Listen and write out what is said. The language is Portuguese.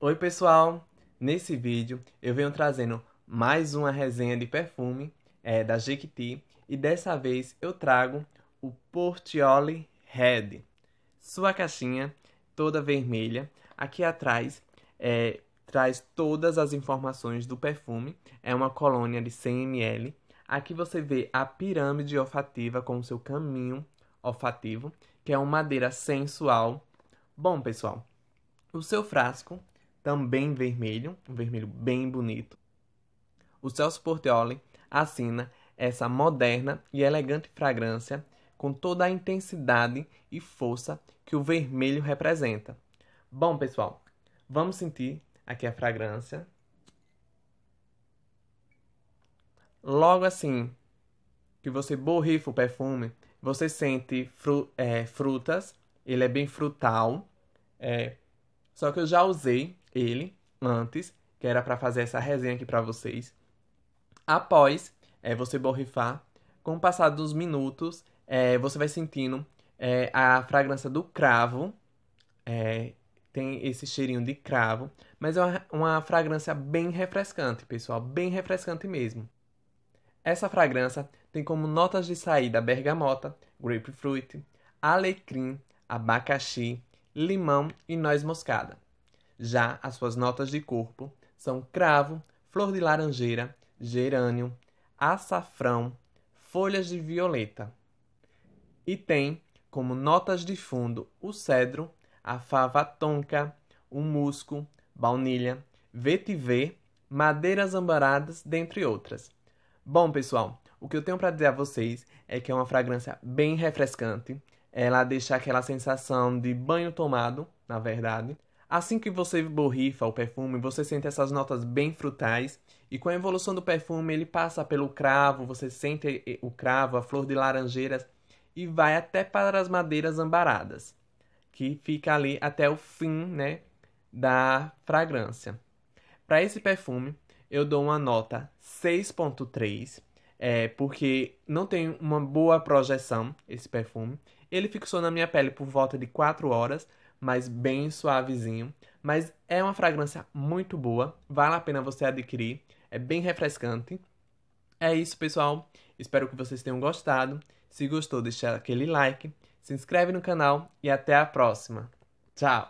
Oi pessoal, nesse vídeo eu venho trazendo mais uma resenha de perfume é, da Jequiti e dessa vez eu trago o Portioli Red, sua caixinha toda vermelha, aqui atrás é, traz todas as informações do perfume, é uma colônia de 100 ml, aqui você vê a pirâmide olfativa com o seu caminho olfativo, que é uma madeira sensual. Bom pessoal, o seu frasco também vermelho, um vermelho bem bonito. O Celso Portioli assina essa moderna e elegante fragrância com toda a intensidade e força que o vermelho representa. Bom, pessoal, vamos sentir aqui a fragrância. Logo assim que você borrifa o perfume, você sente fru é, frutas, ele é bem frutal, é, só que eu já usei ele antes, que era para fazer essa resenha aqui para vocês. Após é, você borrifar, com o passar dos minutos, é, você vai sentindo é, a fragrância do cravo. É, tem esse cheirinho de cravo, mas é uma, uma fragrância bem refrescante, pessoal, bem refrescante mesmo. Essa fragrância tem como notas de saída bergamota, grapefruit, alecrim, abacaxi, limão e noz moscada. Já as suas notas de corpo são cravo, flor de laranjeira, gerânio, açafrão, folhas de violeta. E tem como notas de fundo o cedro, a fava tonka, o musco, baunilha, vetiver, madeiras ambaradas, dentre outras. Bom, pessoal, o que eu tenho para dizer a vocês é que é uma fragrância bem refrescante. Ela deixa aquela sensação de banho tomado, na verdade. Assim que você borrifa o perfume, você sente essas notas bem frutais e com a evolução do perfume ele passa pelo cravo, você sente eh, o cravo, a flor de laranjeiras e vai até para as madeiras ambaradas, que fica ali até o fim, né, da fragrância. Para esse perfume, eu dou uma nota 6.3, é, porque não tem uma boa projeção esse perfume. Ele fixou na minha pele por volta de 4 horas, mas bem suavezinho. Mas é uma fragrância muito boa, vale a pena você adquirir, é bem refrescante. É isso, pessoal. Espero que vocês tenham gostado. Se gostou, deixa aquele like, se inscreve no canal e até a próxima. Tchau!